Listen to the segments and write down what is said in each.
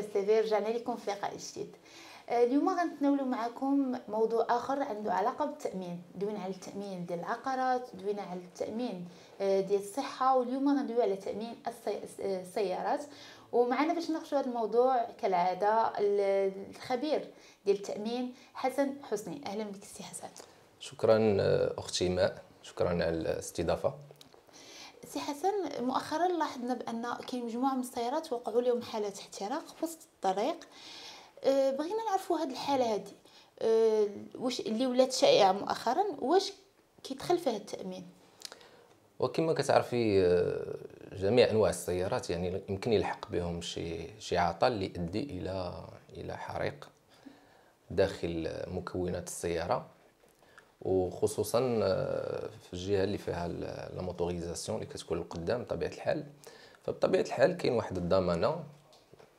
تستفير جانا لكم في قائشتيت آه، اليوم غنتناولوا معكم موضوع اخر عنده علاقه بالتامين دوينا على التامين ديال العقارات دوينا على التامين آه، ديال الصحه واليوم غندويو على تامين آه، السيارات ومعنا باش نناقشوا هذا الموضوع كالعاده الخبير ديال التامين حسن حسني اهلا بك سي حسن شكرا اختي ماء شكرا على الاستضافه سي حسن مؤخرا لاحظنا بان كاين مجموعه من السيارات وقعوا لهم حالات احتراق في وسط الطريق أه، بغينا نعرفوا هذه الحاله هذه أه، واش اللي ولات شائعه مؤخرا واش كيدخل فيها التامين وكما كتعرفي أه، جميع انواع السيارات يعني يمكن يلحق بهم شي شي عطل اللي يؤدي الى الى حريق داخل مكونات السياره وخصوصا آه، في الجهه اللي فيها لا موتوريزاسيون اللي كتكون القدام بطبيعه الحال فبطبيعه الحال كاين واحد الضمانه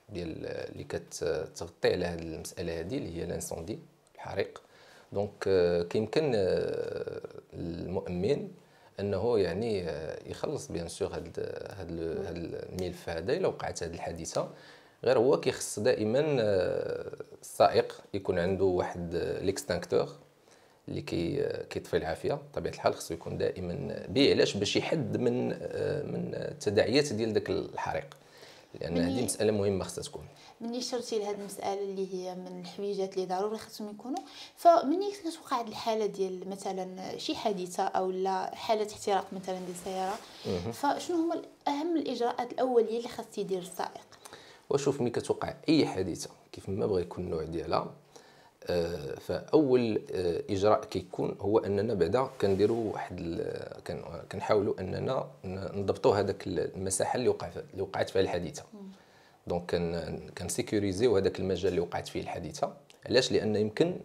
ديال آه، اللي كتغطي على هذه المساله هذه اللي هي لانسوندي الحريق دونك آه، كيمكن المؤمن انه يعني يخلص بيان سور هاد هاد الملف هذا الا وقعت هاد الحادثه غير هو كيخص دائما السائق يكون عنده واحد ليكستانكتور اللي كي كيطفي العافيه بطبيعه الحال خصو يكون دائما به علاش باش يحد من من التداعيات ديال داك الحريق لان هذه مساله مهمه خصها تكون ملي شرتي لهاد المساله اللي هي من الحويجات اللي ضروري خصهم يكونوا فملي كتوقع هاد الحاله ديال مثلا شي حادثه او لا حاله احتراق مثلا ديال سياره فشنو هما اهم الاجراءات الاوليه اللي خاص يدير السائق وشوف ملي كتوقع اي حادثه كيف ما بغى يكون النوع ديالها آه، فاول آه، اجراء كيكون هو اننا بعدا كنديروا واحد آه، كنحاولوا اننا نضبطوا هذاك المساحه اللي وقعت اللي وقعت فيها الحادثه دونك كنسيكوريزيو هذاك المجال اللي وقعت فيه الحادثه علاش لان يمكن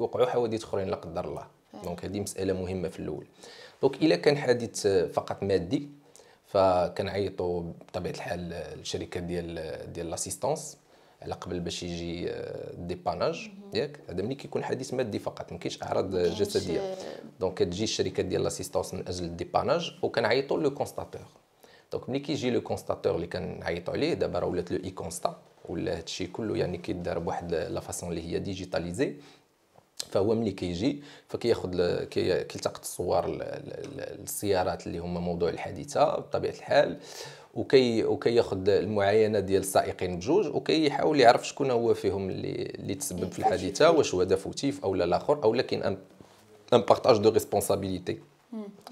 يوقعوا حوادث اخرين لا قدر الله دونك هذه مساله مهمه في الاول دونك الا كان حادث فقط مادي فكنعيطوا بطبيعه الحال الشركه ديال ديال لاسيستونس على قبل باش يجي الديباناج ياك هذا ملي كيكون حديث مادي فقط ما كاينش اعراض جسديه دونك كتجي الشركات ديال لاسيستونس من اجل الديباناج وكنعيطوا لو كونستاتور دونك ملي كيجي لو كونستاتور اللي كنعيطوا عليه دابا راه ولات لو اي كونستا ولا هادشي كله يعني كيدار بواحد لا فاسون اللي هي ديجيتاليزي فهو ملي كيجي فكياخذ كيلتقط الصور السيارات اللي هما موضوع الحادثه بطبيعه الحال وكي وكي ياخذ المعاينه ديال السائقين بجوج وكي يحاول يعرف شكون هو فيهم اللي اللي تسبب في الحادثه واش هو فوتيف او لا الاخر او لكن ان ان بارتاج دو ريسبونسابيلتي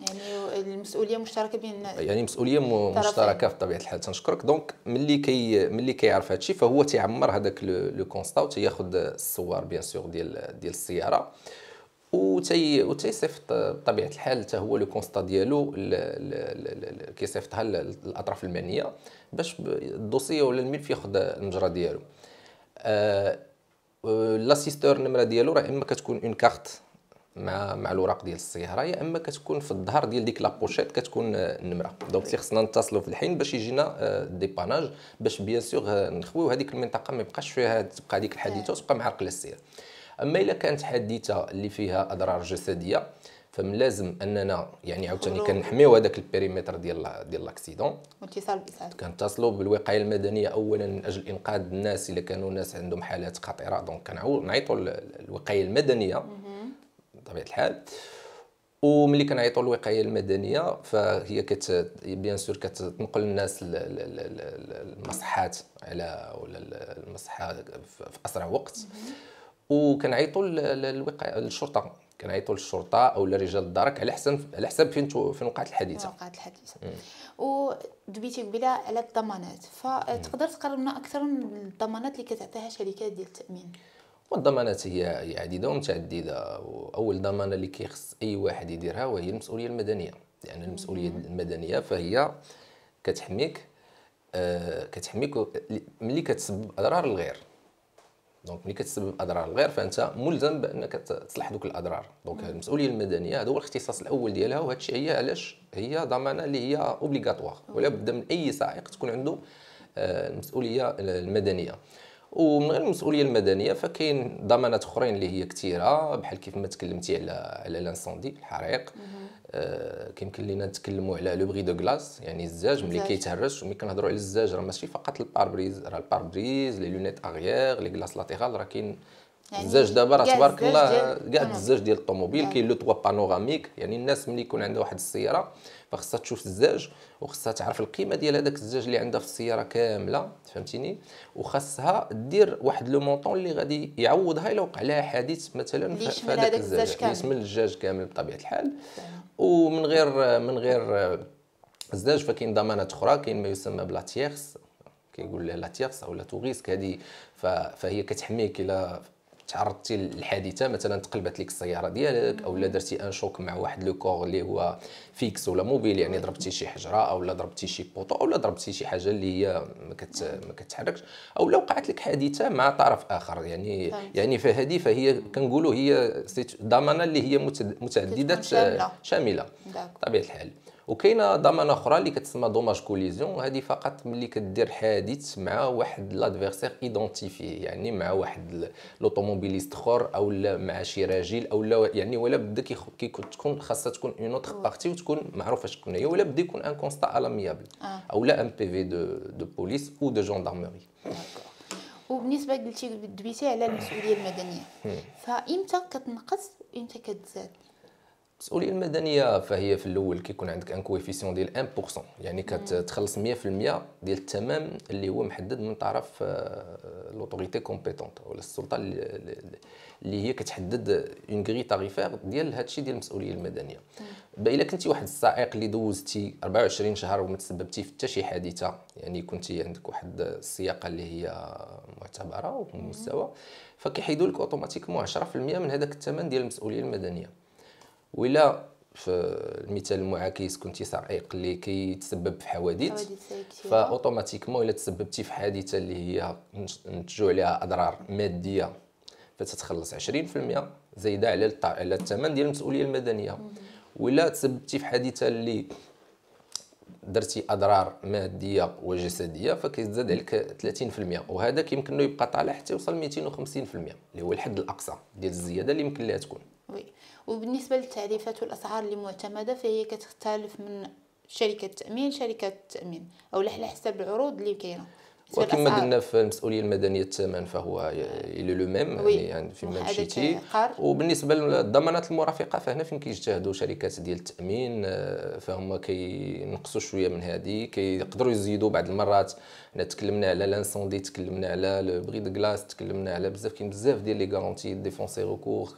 يعني المسؤوليه مشتركه بين يعني مسؤوليه مشتركه في طبيعه الحال تنشكرك دونك ملي كي ملي كيعرف هذا الشيء فهو تيعمر هذاك لو كونستا وتياخذ الصور بيان سور ديال ديال السياره وتي وتيصيفط بطبيعه الحال حتى هو لو كونستا ديالو كيصيفطها للاطراف المعنيه باش الدوسي ولا الملف ياخذ المجرى ديالو آه لاسيستور النمره ديالو راه اما كتكون اون كارت مع مع الوراق ديال السياره يا اما كتكون في الظهر ديال ديك لابوشيت كتكون النمره دونك اللي خصنا نتصلوا في الحين باش يجينا ديباناج آه، باش بيان سور نخويو هذيك المنطقه ما يبقاش فيها تبقى هذيك الحديثه وتبقى معرقله السير اما الا كانت حادثه اللي فيها اضرار جسديه فمن لازم اننا يعني عاوتاني كنحميو هذاك البيريمتر ديال ديال لاكسيدون واتصال بالاسعاف كنتصلوا بالوقايه المدنيه اولا من اجل انقاذ الناس الا كانوا الناس عندهم حالات خطيره دونك كنعيطوا الوقايه المدنيه بطبيعه الحال وملي كنعيطوا الوقايه المدنيه فهي كت بيان سور كتنقل الناس المصحات على ولا المصحه في اسرع وقت وكنعيطوا للوقايه للشرطه كنعيطوا للشرطه او لرجال الدرك على حسب على حسب فين فين وقعت الحادثه وقعت الحادثه ودبيتي قبيله على الضمانات فتقدر تقرب لنا اكثر من الضمانات اللي كتعطيها شركات ديال التامين والضمانات هي عديده ومتعدده واول ضمانه اللي كيخص اي واحد يديرها وهي المسؤوليه المدنيه لان يعني المسؤوليه المدنيه فهي كتحميك آه كتحميك ملي كتسبب اضرار الغير دونك ملي كتسبب اضرار الغير فانت ملزم بانك تصلح دوك الاضرار دونك المسؤوليه المدنيه هذا هو الاختصاص الاول ديالها وهذا الشيء هي علاش هي ضمانه اللي هي اوبليغاتوار ولا بد من اي سائق تكون عنده آه، المسؤوليه المدنيه ومن غير المسؤوليه المدنيه فكاين ضمانات اخرين اللي هي كثيره بحال كيف ما تكلمتي على على لانسوندي الحريق آه، كيمكن لينا نتكلموا على لو بغي دو غلاس يعني الزاج ملي كيتهرش ملي كنهضروا على الزاج راه ماشي فقط الباربريز راه الباربريز لي لونيت اغيير لي غلاس لاتيرال راه كاين يعني الزاج دابا راه تبارك الله كاع آه. الزاج ديال الطوموبيل آه. كاين لو توا بانوراميك يعني الناس ملي يكون عندها واحد السياره فخصها تشوف الزاج وخصها تعرف القيمه ديال هذاك الزاج اللي عندها في السياره كامله فهمتيني وخصها دير واحد لو مونطون اللي غادي يعوضها الا وقع لها حادث مثلا في هذاك الزاج كامل يشمل الزاج كامل بطبيعه الحال ومن غير من غير الزاج فكاين ضمانات اخرى كاين ما يسمى بلا تيغس كيقول لها لا تيغس او لا توغيسك هذه فهي كتحميك الى تعرضتي للحادثه مثلا تقلبت لك السياره ديالك او لا درتي ان شوك مع واحد لو كور اللي هو فيكس ولا موبيل يعني ضربتي شي حجره او لا ضربتي شي بوطو او لا ضربتي شي حاجه اللي هي ما, كت... ما كتحركش او وقعت لك حادثه مع طرف اخر يعني يعني فهذه فهي كنقولوا هي ضمانه اللي هي متعدده شامله, شاملة. بطبيعه الحال وكاينه ضمانه اخرى اللي كتسمى دوماج كوليزيون هذه فقط ملي كدير حادث مع واحد لادفيرسير ايدونتيفي يعني مع واحد لوطوموبيليست اخر او لا مع شي راجل او لا يعني ولا بدا تكون خاصها تكون اون اوتر بارتي وتكون معروفه شكون هي ولا بدا يكون ان كونستا الاميابل او لا ان بي في دو دو بوليس او دو جوندارمري وبالنسبه قلتي دويتي على المسؤوليه المدنيه hmm. فامتى كتنقص امتى كتزاد المسؤوليه المدنيه فهي في الاول كيكون عندك ان كويفيسيون ديال 1% يعني كتخلص 100% ديال الثمن اللي هو محدد من طرف لوتوريتي آه، كومبيتونت ولا السلطه اللي هي كتحدد اون غري تاريفير ديال هادشي ديال المسؤوليه المدنيه الا كنتي واحد السائق اللي دوزتي 24 شهر وما تسببتي في حتى شي حادثه يعني كنتي عندك واحد السياقه اللي هي معتبره ومستوى فكيحيدوا لك اوتوماتيكمون 10% من هذاك الثمن ديال المسؤوليه المدنيه ولا في المثال المعاكس كنت سائق اللي كيتسبب في حوادث فاوتوماتيكمون الا تسببتي في حادثه اللي هي نتجو عليها اضرار ماديه فتتخلص 20% زايده على على الثمن ديال المسؤوليه المدنيه ولا تسببتي في حادثه اللي درتي اضرار ماديه وجسديه فكيتزاد عليك 30% وهذا كيمكن له يبقى طالع حتى يوصل 250% اللي هو الحد الاقصى ديال الزياده اللي يمكن لها تكون وبالنسبة للتعريفات والأسعار اللي معتمدة فهي كتختلف من شركة التأمين شركة التأمين أو على حسب العروض اللي كاينة وكما قلنا في المسؤوليه المدنيه الثمن فهو لو ميم يعني, في فيما مشيتي وبالنسبه للضمانات المرافقه فهنا فين كيجتهدوا شركات ديال التامين آه، فهم كينقصوا شويه من هذه كيقدروا يزيدوا بعض المرات حنا تكلمنا على لانسوندي تكلمنا على لو بغي دو كلاس تكلمنا على بزاف كاين بزاف ديال لي غارونتي ديفونسي ريكور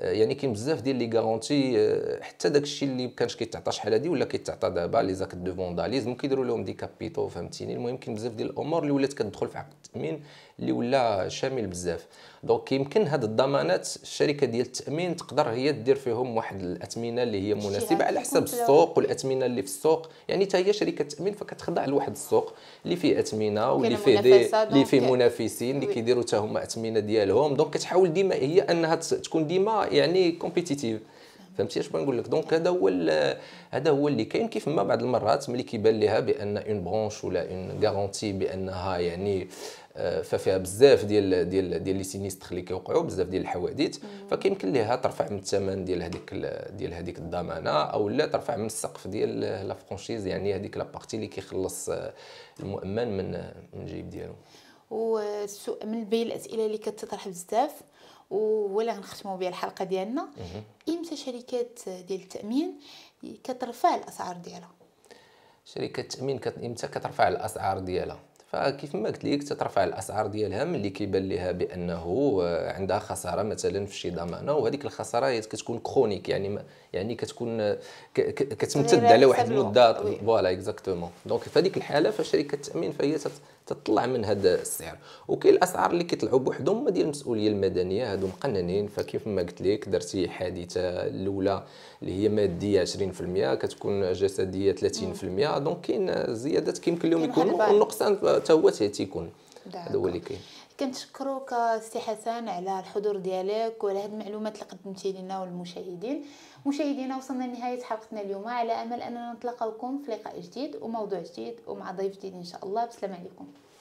آه، يعني كاين بزاف ديال لي غارونتي آه، حتى داك الشيء اللي ما كانش كيتعطى شحال هادي ولا كيتعطى دابا لي زاك دو فونداليزم كيديروا لهم دي كابيتو فهمتيني المهم كاين بزاف ديال الامور اللي ولات كتدخل في عقد التامين اللي ولا شامل بزاف دونك يمكن هاد الضمانات الشركه ديال التامين تقدر هي دير فيهم واحد الاثمنه اللي هي مناسبه على حسب السوق والاثمنه اللي في السوق يعني حتى هي شركه تامين فكتخضع لواحد السوق اللي فيه اثمنه واللي فيه دي اللي فيه منافسين اللي كيديروا حتى هما اثمنه ديالهم دونك كتحاول ديما هي انها تكون ديما يعني كومبيتيتيف فهمتي اش بغيت نقول لك دونك هذا هو هذا هو اللي كاين كيف ما بعض المرات ملي كيبان لها بان اون برونش ولا اون غارونتي بانها يعني آه، ففيها بزاف ديال ديال ديال لي سينيستر اللي كيوقعوا بزاف ديال الحوادث فكيمكن ليها ترفع من الثمن ديال هذيك ديال هذيك الضمانه او لا ترفع من السقف ديال لا فرونشيز يعني هذيك بارتي اللي كيخلص آه، المؤمن من من الجيب ديالو والسؤال من بين الاسئله اللي كتطرح بزاف ولا غنختموا بها الحلقه ديالنا امتى شركات ديال التامين كترفع الاسعار ديالها شركه التامين كت... امتى كترفع الاسعار ديالها فكيف ما قلت لك تترفع الاسعار ديالها ملي كيبان لها بانه عندها خساره مثلا في شي ضمانه وهذيك الخساره كتكون كرونيك يعني ما يعني كتكون كتمتد على واحد المده فوالا اكزاكتومون دونك في هذيك الحاله فشركه التامين فهي تطلع من هذا السعر وكاين الاسعار اللي كيطلعوا بوحدهم ما ديال المسؤوليه المدنيه هادو مقننين فكيف ما قلت لك درتي حادثه الاولى اللي هي ماديه 20% كتكون جسديه 30% دونك كاين زيادات كيمكن لهم يكونوا والنقصان حتى هو تيكون هذا هو اللي كاين كنشكروك سي حسن على الحضور ديالك وعلى هاد المعلومات اللي قدمتي لنا والمشاهدين مشاهدينا وصلنا لنهايه حلقتنا اليوم على امل اننا نتلاقاكم في لقاء جديد وموضوع جديد ومع ضيف جديد ان شاء الله بسلام عليكم